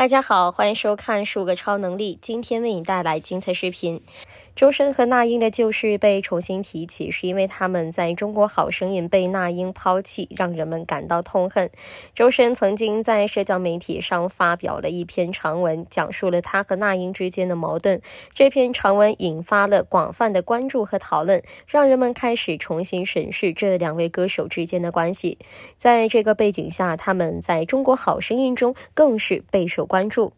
大家好，欢迎收看《数个超能力》，今天为你带来精彩视频。周深和那英的旧事被重新提起，是因为他们在中国好声音被那英抛弃，让人们感到痛恨。周深曾经在社交媒体上发表了一篇长文，讲述了他和那英之间的矛盾。这篇长文引发了广泛的关注和讨论，让人们开始重新审视这两位歌手之间的关系。在这个背景下，他们在中国好声音中更是备受关注。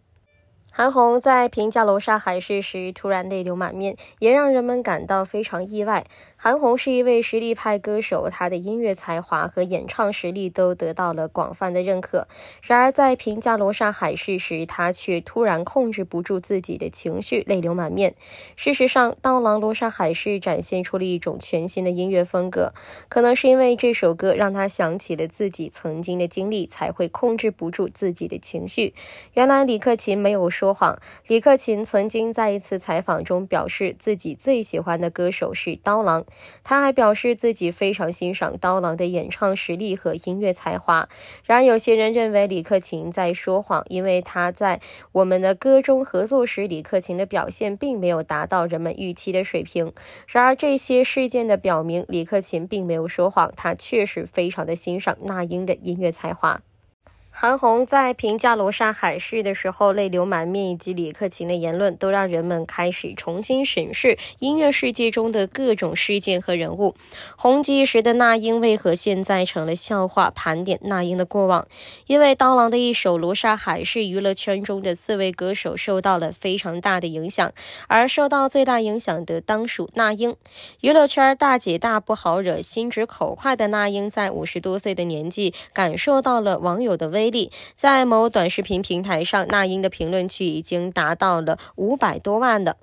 韩红在评价楼莎海事时突然泪流满面，也让人们感到非常意外。韩红是一位实力派歌手，她的音乐才华和演唱实力都得到了广泛的认可。然而，在评价罗刹海市时，她却突然控制不住自己的情绪，泪流满面。事实上，刀郎罗刹海市展现出了一种全新的音乐风格，可能是因为这首歌让她想起了自己曾经的经历，才会控制不住自己的情绪。原来李克勤没有说谎，李克勤曾经在一次采访中表示，自己最喜欢的歌手是刀郎。他还表示自己非常欣赏刀郎的演唱实力和音乐才华。然而，有些人认为李克勤在说谎，因为他在我们的歌中合作时，李克勤的表现并没有达到人们预期的水平。然而，这些事件的表明，李克勤并没有说谎，他确实非常的欣赏那英的音乐才华。韩红在评价罗莎海事的时候泪流满面，以及李克勤的言论都让人们开始重新审视音乐世界中的各种事件和人物。红极一时的那英为何现在成了笑话？盘点那英的过往，因为刀郎的一首《罗莎海市》，娱乐圈中的四位歌手受到了非常大的影响，而受到最大影响的当属那英。娱乐圈大姐大不好惹，心直口快的那英在五十多岁的年纪，感受到了网友的温。威力在某短视频平台上，那英的评论区已经达到了五百多万的。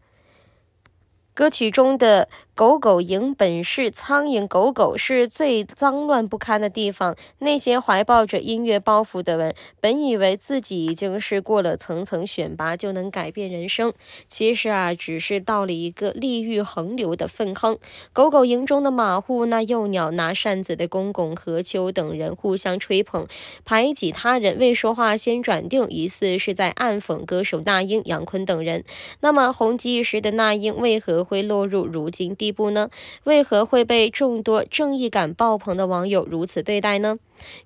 歌曲中的。狗狗营本是苍蝇，狗狗是最脏乱不堪的地方。那些怀抱着音乐包袱的人，本以为自己已经是过了层层选拔就能改变人生，其实啊，只是到了一个利欲横流的粪坑。狗狗营中的马户、那幼鸟、拿扇子的公公何秋等人互相吹捧、排挤他人，未说话先转腚，疑似是在暗讽歌手那英、杨坤等人。那么红极一时的那英为何会落入如今低？一步呢？为何会被众多正义感爆棚的网友如此对待呢？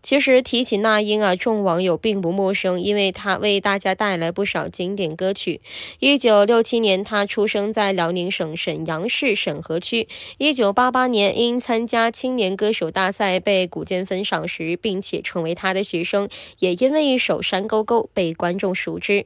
其实提起那英啊，众网友并不陌生，因为她为大家带来不少经典歌曲。一九六七年，她出生在辽宁省沈阳市沈河区。一九八八年，因参加青年歌手大赛被古剑芬赏识，并且成为他的学生，也因为一首《山沟沟》被观众熟知。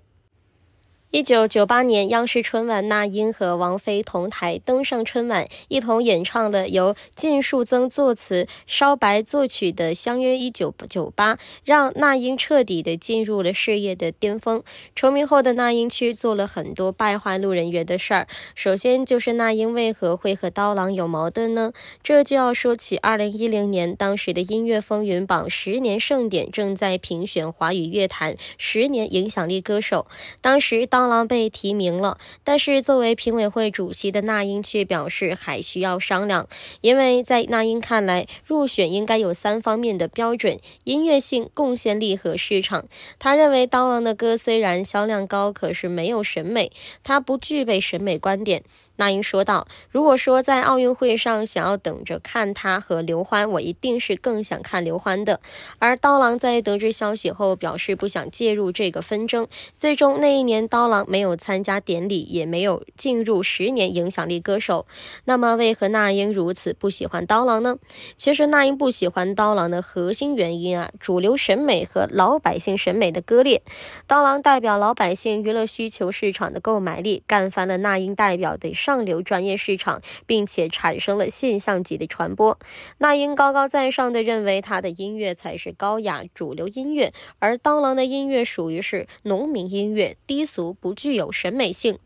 一九九八年，央视春晚，那英和王菲同台登上春晚，一同演唱了由靳树增作词、烧白作曲的《相约一九九八》，让那英彻底的进入了事业的巅峰。成名后的那英却做了很多败坏路人缘的事儿。首先就是那英为何会和刀郎有矛盾呢？这就要说起二零一零年，当时的音乐风云榜十年盛典正在评选华语乐坛十年影响力歌手，当时刀刀郎被提名了，但是作为评委会主席的那英却表示还需要商量，因为在那英看来，入选应该有三方面的标准：音乐性、贡献力和市场。他认为刀郎的歌虽然销量高，可是没有审美，他不具备审美观点。那英说道：“如果说在奥运会上想要等着看他和刘欢，我一定是更想看刘欢的。”而刀郎在得知消息后表示不想介入这个纷争。最终那一年，刀郎没有参加典礼，也没有进入十年影响力歌手。那么，为何那英如此不喜欢刀郎呢？其实，那英不喜欢刀郎的核心原因啊，主流审美和老百姓审美的割裂。刀郎代表老百姓娱乐需求市场的购买力，干翻了那英代表的。上流专业市场，并且产生了现象级的传播。那英高高在上的认为，她的音乐才是高雅主流音乐，而刀郎的音乐属于是农民音乐，低俗，不具有审美性。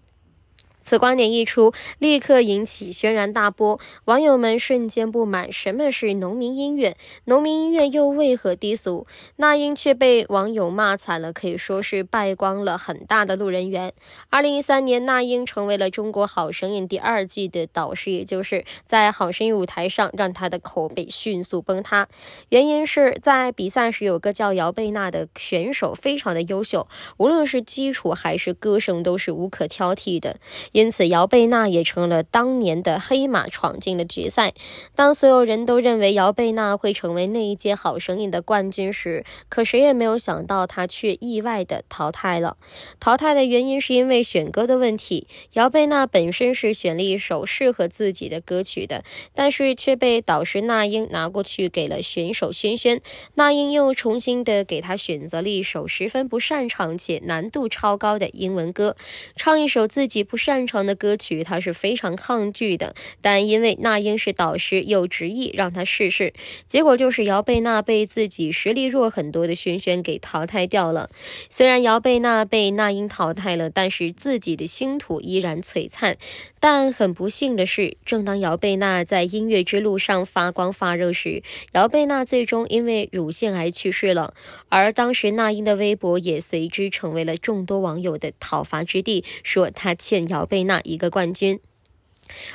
此观点一出，立刻引起轩然大波，网友们瞬间不满：什么是农民音乐？农民音乐又为何低俗？那英却被网友骂惨了，可以说是败光了很大的路人缘。二零一三年，那英成为了《中国好声音》第二季的导师，也就是在好声音舞台上，让她的口碑迅速崩塌。原因是在比赛时，有个叫姚贝娜的选手非常的优秀，无论是基础还是歌声都是无可挑剔的。因此，姚贝娜也成了当年的黑马，闯进了决赛。当所有人都认为姚贝娜会成为那一届《好声音》的冠军时，可谁也没有想到，她却意外的淘汰了。淘汰的原因是因为选歌的问题。姚贝娜本身是选了一首适合自己的歌曲的，但是却被导师那英拿过去给了选手轩轩。那英又重新的给她选择了一首十分不擅长且难度超高的英文歌，唱一首自己不擅。正常的歌曲，他是非常抗拒的，但因为那英是导师，又执意让他试试，结果就是姚贝娜被自己实力弱很多的萱萱给淘汰掉了。虽然姚贝娜被那英淘汰了，但是自己的星途依然璀璨。但很不幸的是，正当姚贝娜在音乐之路上发光发热时，姚贝娜最终因为乳腺癌去世了。而当时那英的微博也随之成为了众多网友的讨伐之地，说她欠姚贝娜一个冠军。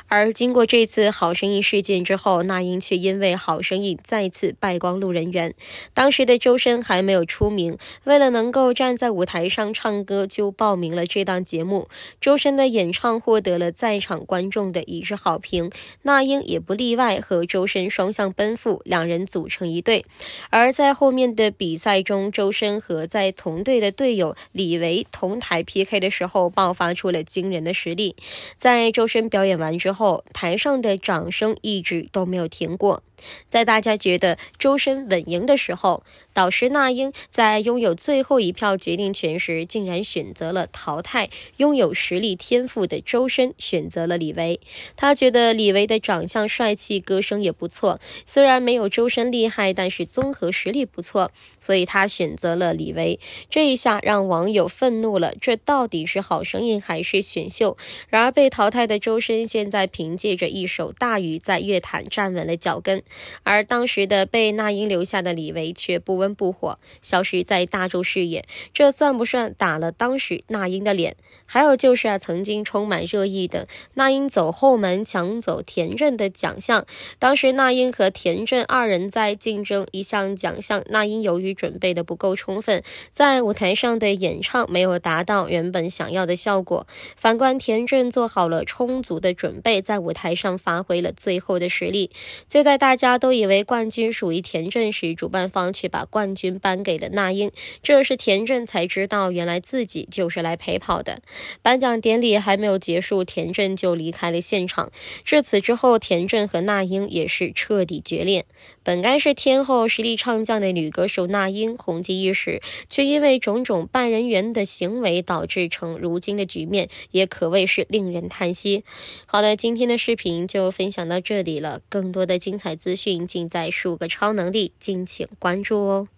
而经过这次《好声音》事件之后，那英却因为《好声音》再次败光路人缘。当时的周深还没有出名，为了能够站在舞台上唱歌，就报名了这档节目。周深的演唱获得了在场观众的一致好评，那英也不例外，和周深双向奔赴，两人组成一对。而在后面的比赛中，周深和在同队的队友李维同台 PK 的时候，爆发出了惊人的实力。在周深表演完。完之后，台上的掌声一直都没有停过。在大家觉得周深稳赢的时候，导师那英在拥有最后一票决定权时，竟然选择了淘汰拥有实力天赋的周深，选择了李维。他觉得李维的长相帅气，歌声也不错，虽然没有周深厉害，但是综合实力不错，所以他选择了李维。这一下让网友愤怒了，这到底是好声音还是选秀？然而被淘汰的周深现在凭借着一首《大鱼》在乐坛站稳了脚跟。而当时的被那英留下的李维却不温不火，消失在大众视野，这算不算打了当时那英的脸？还有就是啊，曾经充满热议的那英走后门抢走田震的奖项。当时那英和田震二人在竞争一项奖项，那英由于准备的不够充分，在舞台上的演唱没有达到原本想要的效果。反观田震，做好了充足的准备，在舞台上发挥了最后的实力。就在大大家都以为冠军属于田震时，主办方却把冠军颁给了那英。这是田震才知道，原来自己就是来陪跑的。颁奖典礼还没有结束，田震就离开了现场。至此之后，田震和那英也是彻底决裂。本该是天后、实力唱将的女歌手那英红极一时，却因为种种半人猿的行为，导致成如今的局面，也可谓是令人叹息。好了，今天的视频就分享到这里了，更多的精彩资讯尽在数个超能力，敬请关注哦。